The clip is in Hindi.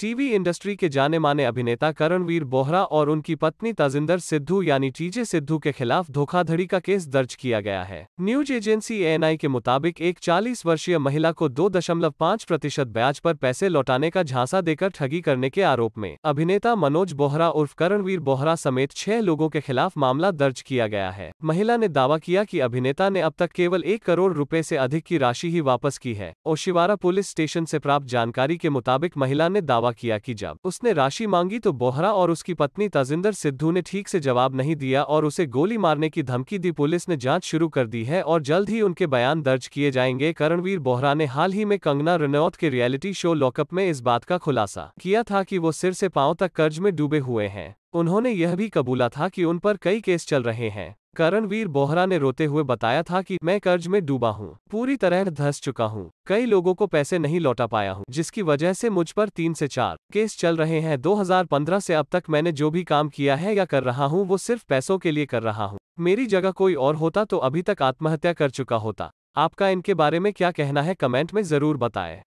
टीवी इंडस्ट्री के जाने माने अभिनेता करणवीर बोहरा और उनकी पत्नी तजिंदर सिद्धू यानी टीजे सिद्धू के खिलाफ धोखाधड़ी का केस दर्ज किया गया है न्यूज एजेंसी एएनआई के मुताबिक एक 40 वर्षीय महिला को 2.5 प्रतिशत ब्याज पर पैसे लौटाने का झांसा देकर ठगी करने के आरोप में अभिनेता मनोज बोहरा उर्फ करणवीर बोहरा समेत छह लोगों के खिलाफ मामला दर्ज किया गया है महिला ने दावा किया की कि अभिनेता ने अब तक केवल एक करोड़ रूपए ऐसी अधिक की राशि ही वापस की है ओशिवारा पुलिस स्टेशन ऐसी प्राप्त जानकारी के मुताबिक महिला ने दावा दावा किया कि जब उसने राशि मांगी तो बोहरा और उसकी पत्नी ताजिंदर सिद्धू ने ठीक से जवाब नहीं दिया और उसे गोली मारने की धमकी दी पुलिस ने जांच शुरू कर दी है और जल्द ही उनके बयान दर्ज किए जाएंगे करणवीर बोहरा ने हाल ही में कंगना रनौत के रियलिटी शो लॉकअप में इस बात का खुलासा किया था कि वो सिर से पांव तक कर्ज में डूबे हुए हैं उन्होंने यह भी कबूला था कि उन पर कई केस चल रहे हैं करणवीर बोहरा ने रोते हुए बताया था कि मैं कर्ज में डूबा हूँ पूरी तरह धस चुका हूँ कई लोगों को पैसे नहीं लौटा पाया हूँ जिसकी वजह से मुझ पर तीन से चार केस चल रहे हैं 2015 से अब तक मैंने जो भी काम किया है या कर रहा हूँ वो सिर्फ पैसों के लिए कर रहा हूँ मेरी जगह कोई और होता तो अभी तक आत्महत्या कर चुका होता आपका इनके बारे में क्या कहना है कमेंट में जरूर बताएं